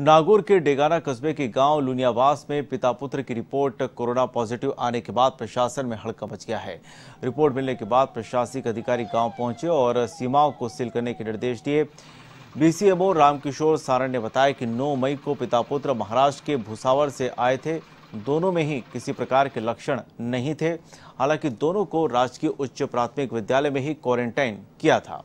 नागौर के डेगाना कस्बे के गांव लुनियावास में पिता पुत्र की रिपोर्ट कोरोना पॉजिटिव आने के बाद प्रशासन में हड़का मच गया है रिपोर्ट मिलने के बाद प्रशासनिक अधिकारी गांव पहुंचे और सीमाओं को सील करने के निर्देश दिए बीसीएमओ रामकिशोर सारण ने बताया कि 9 मई को पिता पुत्र महाराष्ट्र के भुसावर से आए थे दोनों में ही किसी प्रकार के लक्षण नहीं थे हालांकि दोनों को राजकीय उच्च प्राथमिक विद्यालय में ही क्वारंटाइन किया था